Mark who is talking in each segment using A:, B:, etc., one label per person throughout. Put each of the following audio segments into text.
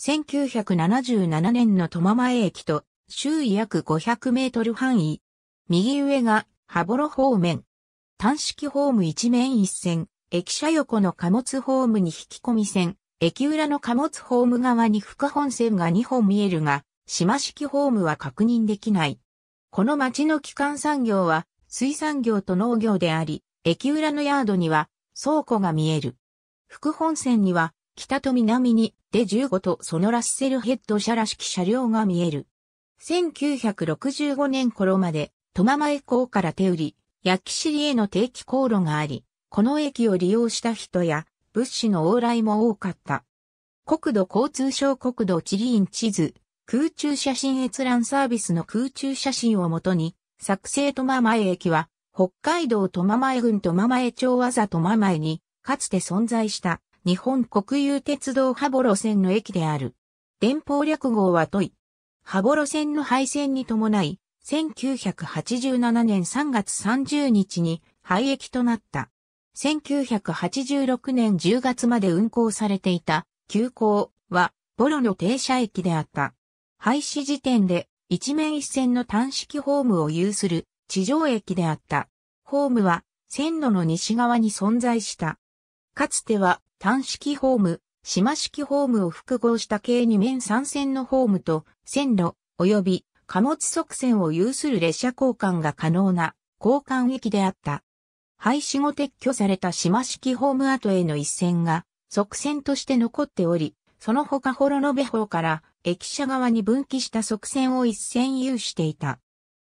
A: 1977年の戸間前駅と周囲約500メートル範囲。右上が羽幌方面。単式ホーム一面一線、駅舎横の貨物ホームに引き込み線、駅裏の貨物ホーム側に深本線が2本見えるが、島式ホームは確認できない。この町の基幹産業は水産業と農業であり、駅裏のヤードには倉庫が見える。副本線には北と南に、で15とそのラッセルヘッド車らしき車両が見える。1965年頃まで、間前港から手売り、焼き尻への定期航路があり、この駅を利用した人や物資の往来も多かった。国土交通省国土地理院地図、空中写真閲覧サービスの空中写真をもとに、作成間前駅は、北海道間前郡間前町わざ間前に、かつて存在した日本国有鉄道羽幌線の駅である。電報略号はトイ。羽幌線の廃線に伴い、1987年3月30日に廃駅となった。1986年10月まで運行されていた、急行は、ボロの停車駅であった。廃止時点で、一面一線の単式ホームを有する地上駅であった。ホームは、線路の西側に存在した。かつては、単式ホーム、島式ホームを複合した計2面3線のホームと線路及び貨物側線を有する列車交換が可能な交換駅であった。廃止後撤去された島式ホーム跡への一線が側線として残っており、その他幌延方から駅舎側に分岐した側線を一線有していた。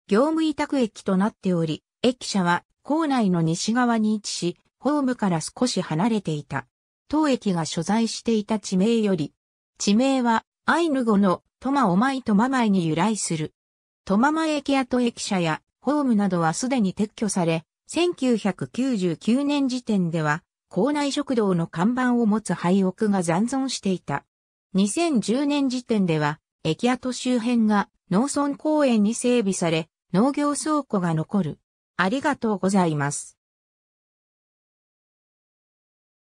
A: 業務委託駅となっており、駅舎は構内の西側に位置し、ホームから少し離れていた。当駅が所在していた地名より、地名はアイヌ語のトマオマイトママイに由来する。トママ駅跡駅舎やホームなどはすでに撤去され、1999年時点では校内食堂の看板を持つ廃屋が残存していた。2010年時点では駅跡周辺が農村公園に整備され、農業倉庫が残る。ありがとうございます。